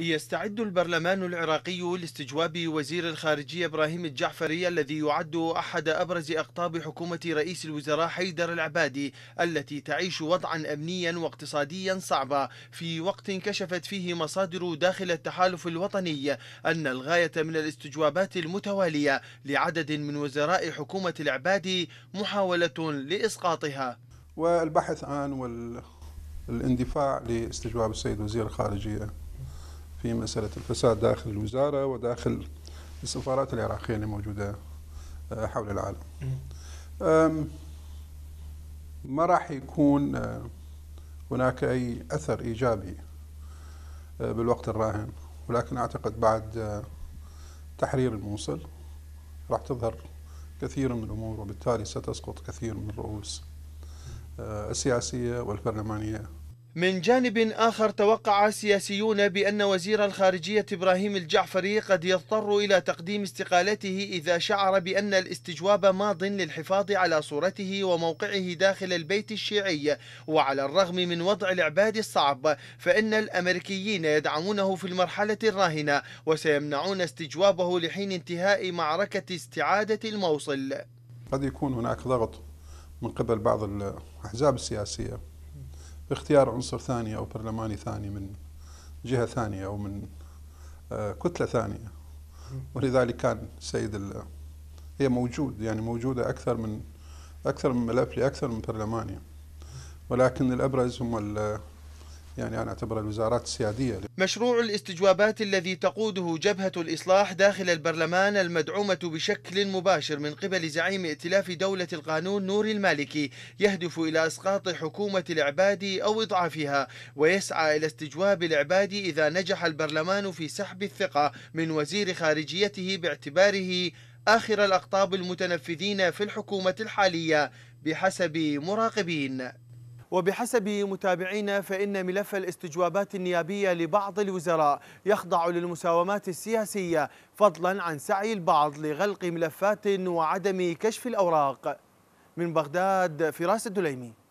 يستعد البرلمان العراقي لاستجواب وزير الخارجية إبراهيم الجعفري الذي يعد أحد أبرز أقطاب حكومة رئيس الوزراء حيدر العبادي التي تعيش وضعا أمنيا واقتصاديا صعبا في وقت كشفت فيه مصادر داخل التحالف الوطني أن الغاية من الاستجوابات المتوالية لعدد من وزراء حكومة العبادي محاولة لإسقاطها والبحث عن والاندفاع لاستجواب السيد وزير الخارجية في مسألة الفساد داخل الوزارة وداخل السفارات العراقية اللي موجودة آه، حول العالم ما راح يكون آه، هناك أي أثر إيجابي آه، بالوقت الراهن ولكن أعتقد بعد تحرير الموصل راح تظهر كثير من الأمور وبالتالي ستسقط كثير من الرؤوس السياسية والبرلمانية من جانب آخر توقع سياسيون بأن وزير الخارجية إبراهيم الجعفري قد يضطر إلى تقديم استقالته إذا شعر بأن الاستجواب ماض للحفاظ على صورته وموقعه داخل البيت الشيعي وعلى الرغم من وضع العباد الصعب فإن الأمريكيين يدعمونه في المرحلة الراهنة وسيمنعون استجوابه لحين انتهاء معركة استعادة الموصل قد يكون هناك ضغط من قبل بعض الأحزاب السياسية باختيار عنصر ثاني أو برلماني ثاني من جهة ثانية أو من آه، كتلة ثانية ولذلك كان سيد هي موجود يعني موجودة أكثر من أكثر من ملف لأكثر من برلماني ولكن الأبرز هم يعني أنا أعتبر الوزارات السيادية مشروع الاستجوابات الذي تقوده جبهة الإصلاح داخل البرلمان المدعومة بشكل مباشر من قبل زعيم ائتلاف دولة القانون نور المالكي يهدف إلى إسقاط حكومة العباد أو إضعافها ويسعى إلى استجواب العباد إذا نجح البرلمان في سحب الثقة من وزير خارجيته باعتباره آخر الأقطاب المتنفذين في الحكومة الحالية بحسب مراقبين وبحسب متابعينا فإن ملف الاستجوابات النيابية لبعض الوزراء يخضع للمساومات السياسية فضلا عن سعي البعض لغلق ملفات وعدم كشف الأوراق من بغداد فراس الدليمي